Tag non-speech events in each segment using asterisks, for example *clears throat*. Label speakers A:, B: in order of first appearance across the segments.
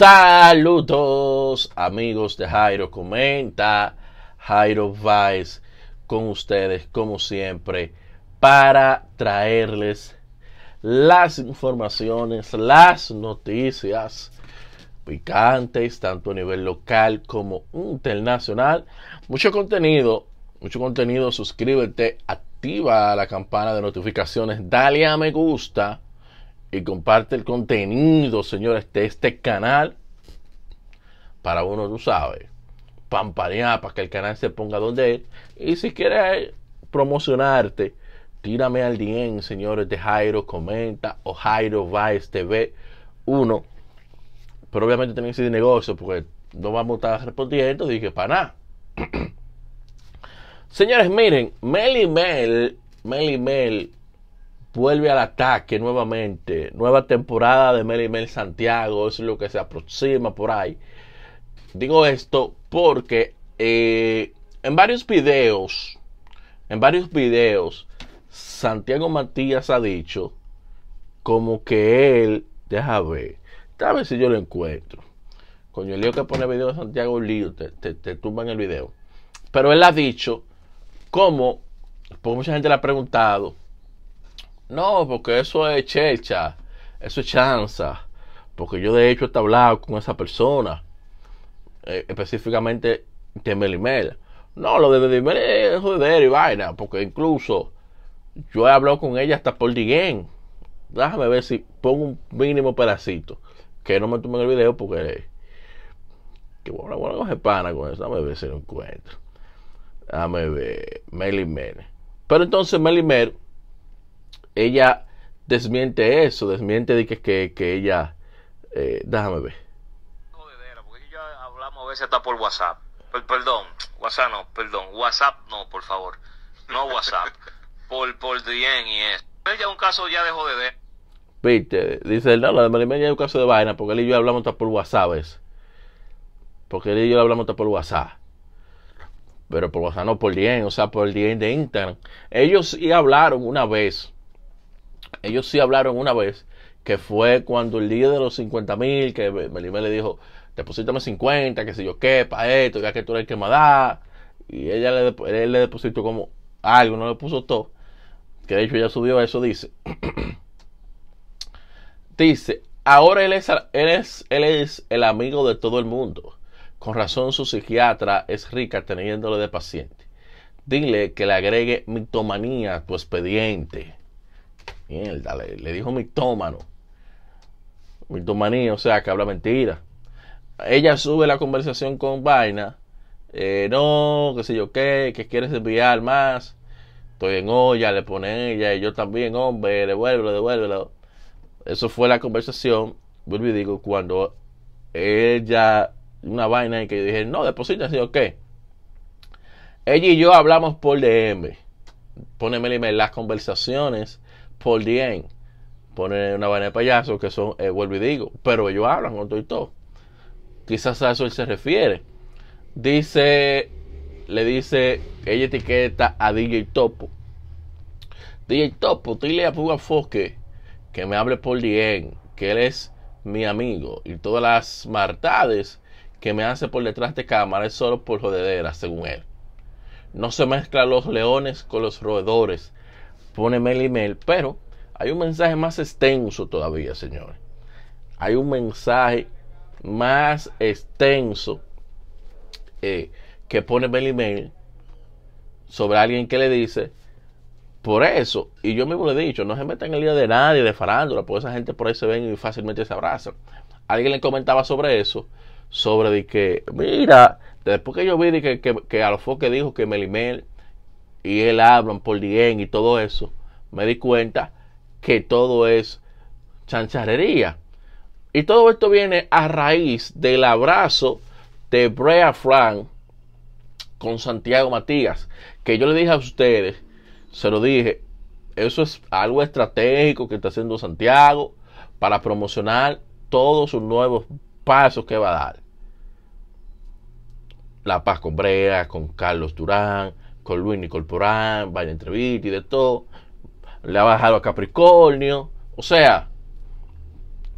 A: Saludos amigos de Jairo Comenta, Jairo Vice con ustedes como siempre para traerles las informaciones, las noticias picantes tanto a nivel local como internacional. Mucho contenido, mucho contenido, suscríbete, activa la campana de notificaciones, dale a me gusta y comparte el contenido, señores, de este canal para uno, tú sabes, pampanear para que el canal se ponga donde es. Y si quieres eh, promocionarte, tírame al día, señores de Jairo Comenta o Jairo Vice TV 1. Pero obviamente también si de negocio porque no vamos a estar respondiendo. Dije, para nada. *clears throat* Señores, miren, Meli Mel, Meli Mel vuelve al ataque nuevamente. Nueva temporada de Meli Mel Santiago, es lo que se aproxima por ahí. Digo esto porque eh, en varios videos, en varios videos, Santiago Matías ha dicho como que él, deja ver, tal vez si yo lo encuentro. Coño, el lío que pone video de Santiago Lío, te, te, en el video. Pero él ha dicho como, porque mucha gente le ha preguntado, no, porque eso es checha, eso es chanza, porque yo de hecho he hablado con esa persona eh, específicamente de Melimel No, lo de Melimel es joder y vaina, porque incluso yo he hablado con ella hasta por Digen. Déjame ver si pongo un mínimo pedacito. Que no me tomen el video porque. Que bueno, bueno, coge pana con eso. Déjame ver si lo encuentro. Déjame ver. Melimel Pero entonces Melimel ella desmiente eso, desmiente de que, que, ella. Eh, déjame ver veces está por WhatsApp. perdón, WhatsApp no, perdón. WhatsApp no, por favor. No WhatsApp. *laughs* por, por DM y eso. ya un caso ya dejó de ver, Viste, dice el no, la de Melimel, ya es un caso de vaina, porque él y yo hablamos hasta por WhatsApp. Es. Porque él y yo hablamos hasta por WhatsApp. Pero por WhatsApp no por DM, o sea, por el DM de Instagram. Ellos sí hablaron una vez. Ellos sí hablaron una vez, que fue cuando el día de los 50 mil, que Melimel le dijo, deposítame 50, que si yo qué, para esto, ya que tú eres el que me da. Y ella le, él le depositó como algo, no le puso todo. Que de hecho ya subió a eso, dice. *clears throat* dice, ahora él es, él, es, el amigo de todo el mundo. Con razón su psiquiatra es rica teniéndole de paciente. Dile que le agregue mitomanía a tu expediente. Mierda, le, le dijo mitómano. Mitomanía, o sea, que habla mentira ella sube la conversación con Vaina. Eh, no, qué sé yo qué, que quieres enviar más. Estoy en ya le pone ella, y yo también, hombre, devuélvelo, devuélvelo. Eso fue la conversación, vuelvo y digo, cuando ella, una vaina en que yo dije, no, deposita, sí, qué Ella y yo hablamos por DM. Póneme las conversaciones por DM. Pone una vaina de payaso que son, eh, vuelvo y digo, pero ellos hablan con todo y todo. Quizás a eso él se refiere. Dice, le dice, ella etiqueta a DJ Topo. DJ Topo, dile a Puga Foque que me hable por bien, que él es mi amigo. Y todas las martades que me hace por detrás de cámara es solo por jodedera, según él. No se mezclan los leones con los roedores. Póneme el email. Pero hay un mensaje más extenso todavía, señores. Hay un mensaje más extenso eh, que pone Melimel sobre alguien que le dice, por eso, y yo mismo le he dicho, no se metan en el día de nadie, de farándula, porque esa gente por ahí se ven y fácilmente se abrazan. Alguien le comentaba sobre eso, sobre de que, mira, después que yo vi que, que, que a que dijo que Melimel y él hablan por bien y todo eso, me di cuenta que todo es chancharrería. Y todo esto viene a raíz del abrazo de Brea Frank con Santiago Matías, que yo le dije a ustedes, se lo dije, eso es algo estratégico que está haciendo Santiago para promocionar todos sus nuevos pasos que va a dar. La paz con Brea, con Carlos Durán, con Luis Nicolporán, Valle y de todo. Le ha bajado a Capricornio. O sea,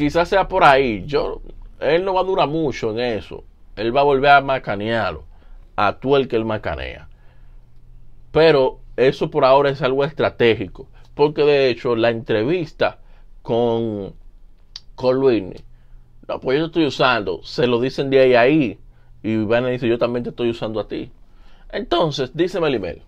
A: quizás sea por ahí. Yo, él no va a durar mucho en eso. Él va a volver a macanearlo. A tú el que él macanea. Pero eso por ahora es algo estratégico. Porque de hecho, la entrevista con, con no, pues yo te estoy usando. Se lo dicen de ahí a ahí. Y van a decir, yo también te estoy usando a ti. Entonces, dice Melimel,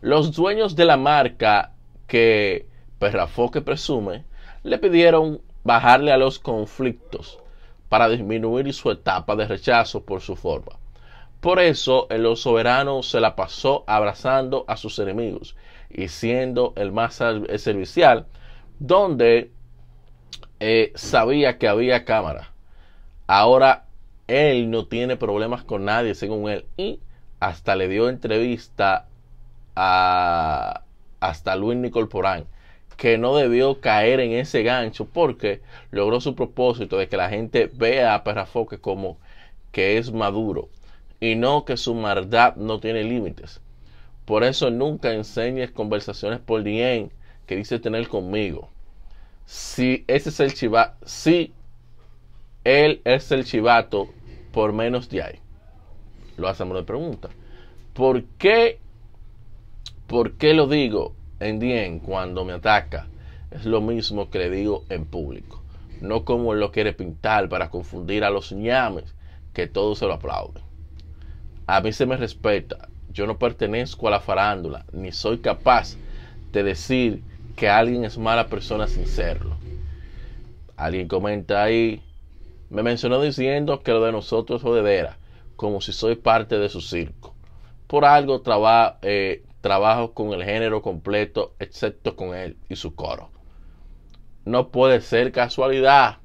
A: los dueños de la marca que Perrafoque presume, le pidieron bajarle a los conflictos para disminuir su etapa de rechazo por su forma. Por eso el soberano se la pasó abrazando a sus enemigos y siendo el más servicial, donde eh, sabía que había cámara. Ahora él no tiene problemas con nadie, según él, y hasta le dio entrevista a hasta Luis Nicol Porán que no debió caer en ese gancho porque logró su propósito de que la gente vea a Perrafoque como que es maduro y no que su maldad no tiene límites. Por eso nunca enseñes conversaciones por bien que dice tener conmigo. Si ese es el chivato, si él es el chivato, por menos de ahí. Lo hacemos de pregunta. ¿Por qué? ¿Por qué lo digo? en dien cuando me ataca es lo mismo que le digo en público. No como él lo quiere pintar para confundir a los ñames que todos se lo aplauden. A mí se me respeta. Yo no pertenezco a la farándula ni soy capaz de decir que alguien es mala persona sin serlo. Alguien comenta ahí. Me mencionó diciendo que lo de nosotros es vera, como si soy parte de su circo. Por algo trabaja... Eh, trabajos con el género completo, excepto con él y su coro. No puede ser casualidad.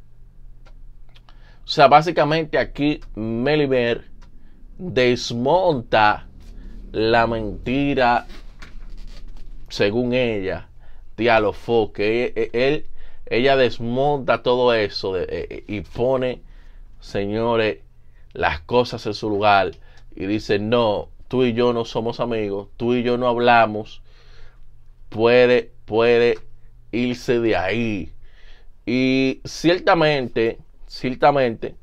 A: O sea, básicamente aquí Meliber desmonta la mentira, según ella, de que e, e, él, ella desmonta todo eso e, y pone, señores, las cosas en su lugar y dice, no, tú y yo no somos amigos, tú y yo no hablamos, puede, puede irse de ahí. Y ciertamente, ciertamente,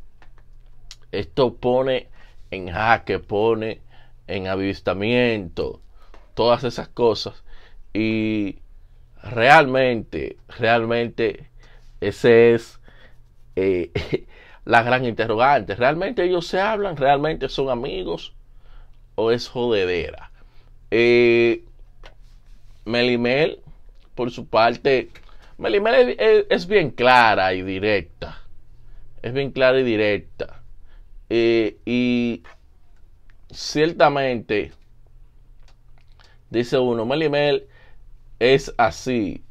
A: esto pone en jaque, pone en avistamiento, todas esas cosas. Y realmente, realmente, ese es eh, *laughs* la gran interrogante. ¿Realmente ellos se hablan? ¿Realmente son amigos? o es jodedera. Eh, Melimel, por su parte, Melimel es, bien clara y directa. Es bien clara y directa. Eh, y ciertamente, dice uno, Melimel es así.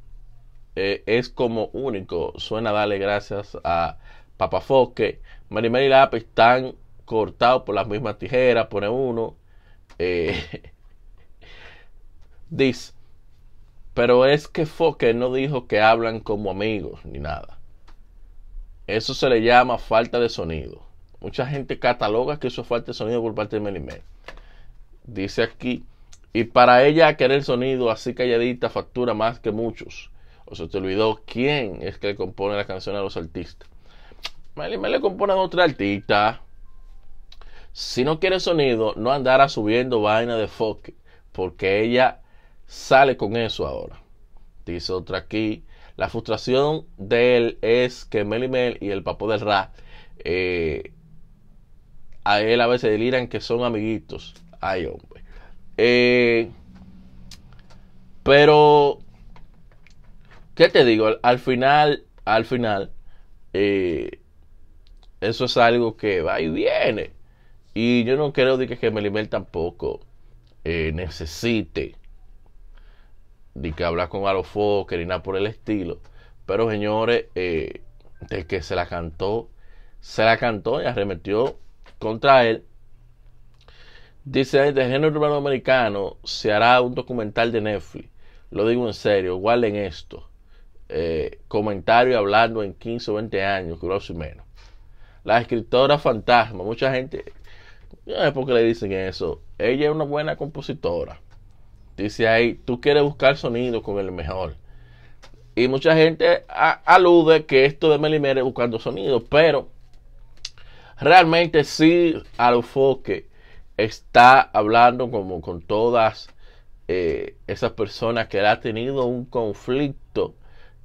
A: Eh, es como único. Suena darle gracias a Papafoque. Melimel y Lápiz están cortados por las mismas tijeras, pone uno. Eh, dice, pero es que Fokker no dijo que hablan como amigos ni nada. Eso se le llama falta de sonido. Mucha gente cataloga que eso es falta de sonido por parte de Melimel. Dice aquí, y para ella querer sonido así calladita factura más que muchos. O se te olvidó quién es que le compone la canción a los artistas. Melimel le compone a otra artista. Si no quiere sonido, no andará subiendo vaina de foque, porque ella sale con eso ahora. Dice otra aquí. La frustración de él es que Mel Mel y el papá del rap eh, a él a veces deliran que son amiguitos. Ay, hombre. Eh, pero, ¿qué te digo? Al, final, al final, eh, eso es algo que va y viene. Y yo no creo de que Melimel tampoco eh, necesite de que hablar con Alofoque ni nada por el estilo. Pero señores, eh, de que se la cantó, se la cantó y arremetió contra él. Dice, de género urbano americano se hará un documental de Netflix. Lo digo en serio, guarden esto. Eh, comentario hablando en 15 o 20 años, grosso y menos. La escritora fantasma, mucha gente no porque le dicen eso. Ella es una buena compositora. Dice ahí, tú quieres buscar sonido con el mejor. Y mucha gente alude que esto de Melimere es buscando sonido, pero realmente sí Alfoque está hablando como con todas eh, esas personas que ha tenido un conflicto,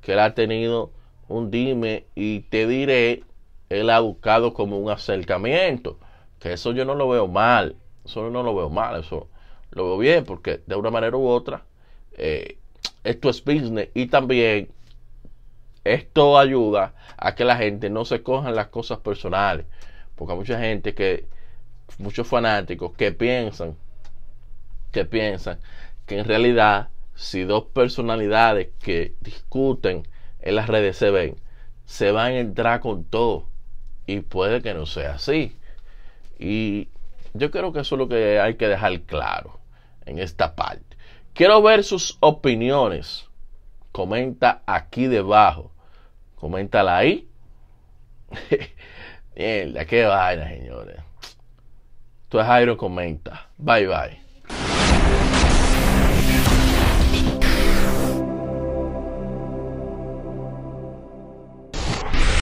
A: que él ha tenido un dime y te diré, él ha buscado como un acercamiento. Que eso yo no lo veo mal, eso no lo veo mal, eso lo veo bien, porque de una manera u otra, eh, esto es business y también esto ayuda a que la gente no se cojan las cosas personales, porque hay mucha gente que, muchos fanáticos que piensan, que piensan que en realidad si dos personalidades que discuten en las redes se ven, se van a entrar con todo y puede que no sea así. Y yo creo que eso es lo que hay que dejar claro en esta parte. Quiero ver sus opiniones. Comenta aquí debajo. Coméntala ahí. *laughs* Mierda, qué vaina, señores. es Jairo comenta. Bye bye.